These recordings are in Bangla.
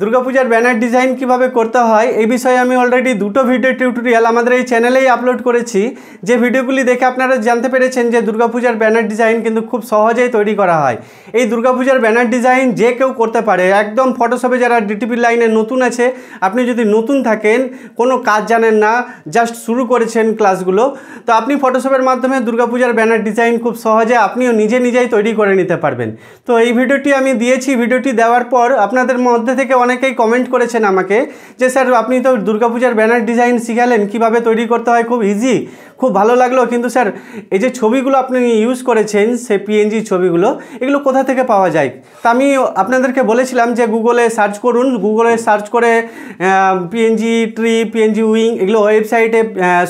দুর্গাপূজার ব্যানার ডিজাইন কিভাবে করতে হয় এই বিষয়ে আমি অলরেডি দুটো ভিডিও টিউটোরিয়াল আমাদের এই চ্যানেলেই আপলোড করেছি যে ভিডিওগুলি দেখে আপনারা জানতে পেরেছেন যে দুর্গাপূজার ব্যানার ডিজাইন কিন্তু খুব সহজেই তৈরি করা হয় এই দুর্গাপূজার ব্যানার ডিজাইন যে কেউ করতে পারে একদম ফটোশপে যারা ডিটিপি লাইনে নতুন আছে আপনি যদি নতুন থাকেন কোনো কাজ জানেন না জাস্ট শুরু করেছেন ক্লাসগুলো তো আপনি ফটোশপের মাধ্যমে দুর্গাপূজার ব্যানার ডিজাইন খুব সহজে আপনিও নিজে নিজেই তৈরি করে নিতে পারবেন তো এই ভিডিওটি আমি দিয়েছি ভিডিওটি দেওয়ার পর আপনাদের মধ্যে থেকে অনেকেই কমেন্ট করেছেন আমাকে যে স্যার আপনি তো দুর্গাপূজার ব্যানার ডিজাইন শিখালেন কিভাবে তৈরি করতে হয় খুব ইজি খুব ভালো লাগলো কিন্তু স্যার এই যে ছবিগুলো আপনি ইউজ করেছেন সে পিএনজি ছবিগুলো এগুলো কোথা থেকে পাওয়া যায় তা আমি আপনাদেরকে বলেছিলাম যে গুগলে সার্চ করুন গুগলে সার্চ করে পিএনজি ট্রি পিএনজি উইং এগুলো ওয়েবসাইটে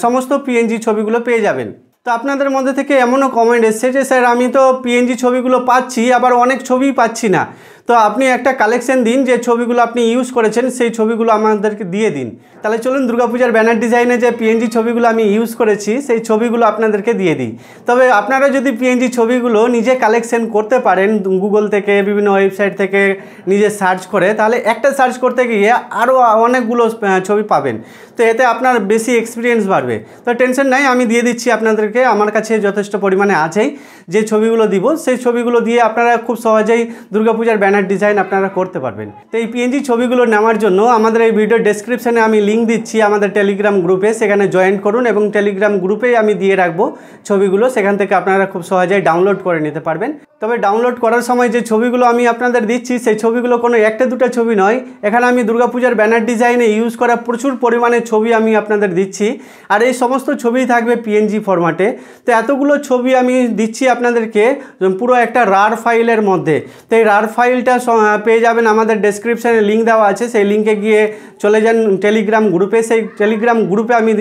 সমস্ত পিএনজি ছবিগুলো পেয়ে যাবেন তো আপনাদের মধ্যে থেকে এমনও কমেন্ট এসছে যে স্যার আমি তো পিএনজি ছবিগুলো পাচ্ছি আবার অনেক ছবি পাচ্ছি না তো আপনি একটা কালেকশন দিন যে ছবিগুলো আপনি ইউজ করেছেন সেই ছবিগুলো আমাদেরকে দিয়ে দিন তাহলে চলুন দুর্গাপূজার ব্যানার ডিজাইনে যে পিএনজি ছবিগুলো আমি ইউজ করেছি সেই ছবিগুলো আপনাদেরকে দিয়ে দিই তবে আপনারা যদি পিএনজি ছবিগুলো নিজে কালেকশন করতে পারেন গুগল থেকে বিভিন্ন ওয়েবসাইট থেকে নিজে সার্চ করে তাহলে একটা সার্চ করতে গিয়ে আরও অনেকগুলো ছবি পাবেন তো এতে আপনার বেশি এক্সপিরিয়েন্স বাড়বে তো টেনশন নাই আমি দিয়ে দিচ্ছি আপনাদেরকে আমার কাছে যথেষ্ট পরিমাণে আছেই যে ছবিগুলো দিব সেই ছবিগুলো দিয়ে আপনারা খুব সহজেই দুর্গাপূজার ব্যানার ডিজাইন আপনারা করতে পারবেন তো এই পিএনজি ছবিগুলো নেওয়ার জন্য আমাদের এই ভিডিও ডেসক্রিপশানে আমি লিঙ্ক দিচ্ছি আমাদের টেলিগ্রাম গ্রুপে সেখানে জয়েন করুন এবং টেলিগ্রাম গ্রুপেই আমি দিয়ে রাখবো ছবিগুলো সেখান থেকে আপনারা খুব সহজেই ডাউনলোড করে নিতে পারবেন তবে ডাউনলোড করার সময় যে ছবিগুলো আমি আপনাদের দিচ্ছি সেই ছবিগুলো কোনো একটা দুটো ছবি নয় এখানে আমি দুর্গাপূজার ব্যানার ডিজাইনে ইউজ করা প্রচুর পরিমাণে ছবি আমি আপনাদের দিচ্ছি আর এই সমস্ত ছবি থাকবে পিএনজি ফরম্যাটে তো এতগুলো ছবি আমি দিচ্ছি আপনাদেরকে পুরো একটা রার ফাইলের মধ্যে তো এই রার ফাইলটা পেয়ে যাবেন আমাদের ডেসক্রিপশানে লিঙ্ক দেওয়া আছে সেই লিঙ্কে গিয়ে চলে যান টেলিগ্রাম গ্রুপে সেই টেলিগ্রাম গ্রুপে আমি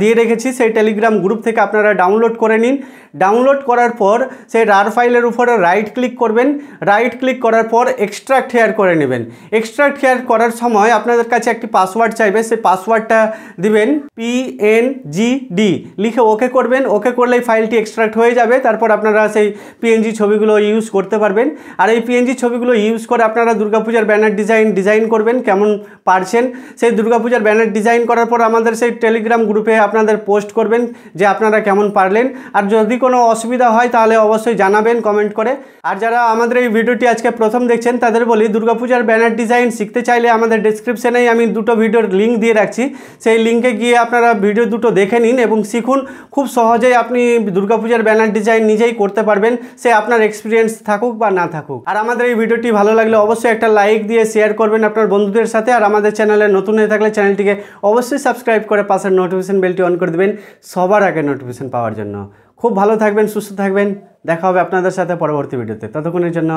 দিয়ে রেখেছি সেই টেলিগ্রাম গ্রুপ থেকে আপনারা ডাউনলোড করে নিন ডাউনলোড করার পর সেই রার ফাইলের উপরে রাইট ক্লিক করবেন রাইট ক্লিক করার পর এক্সট্রাক্ট হেয়ার করে নেবেন এক্সট্রাক্ট হেয়ার করার সময় আপনাদের কাছে একটি পাসওয়ার্ড চাইবে সেই পাসওয়ার্ডটা দিবেন পি এন জি ডি লিখে ওকে করবেন ওকে করলেই ফাইলটি এক্সট্রাক্ট হয়ে যাবে তারপর আপনি আপনারা সেই পিএনজি ছবিগুলো ইউজ করতে পারবেন আর এই পিএনজি ছবিগুলো ইউজ করে আপনারা দুর্গাপূজার ব্যানার ডিজাইন ডিজাইন করবেন কেমন পারছেন সেই দুর্গাপূজার ব্যানার ডিজাইন করার পর আমাদের সেই টেলিগ্রাম গ্রুপে আপনাদের পোস্ট করবেন যে আপনারা কেমন পারলেন আর যদি কোনো অসুবিধা হয় তাহলে অবশ্যই জানাবেন কমেন্ট করে আর যারা আমাদের এই ভিডিওটি আজকে প্রথম দেখছেন তাদের বলি দুর্গাপূজার ব্যানার ডিজাইন শিখতে চাইলে আমাদের ডিসক্রিপশানেই আমি দুটো ভিডিওর লিঙ্ক দিয়ে রাখছি সেই লিঙ্কে গিয়ে আপনারা ভিডিও দুটো দেখে নিন এবং শিখুন খুব সহজেই আপনি দুর্গাপূজার ব্যানার ডিজাইন নিজেই অনায়াসেই করতে পারবেন সে আপনার এক্সপিরিয়েন্স থাকুক বা না থাকুক আর আমাদের এই ভিডিওটি ভালো লাগলে অবশ্যই একটা লাইক দিয়ে শেয়ার করবেন আপনার বন্ধুদের সাথে আর আমাদের চ্যানেলে নতুন হয়ে থাকলে চ্যানেলটিকে অবশ্যই সাবস্ক্রাইব করে পাশের নোটিফিকেশন বেলটি অন করে দেবেন সবার আগে নোটিফিকেশন পাওয়ার জন্য খুব ভালো থাকবেন সুস্থ থাকবেন দেখা হবে আপনাদের সাথে পরবর্তী ভিডিওতে ততক্ষণের জন্য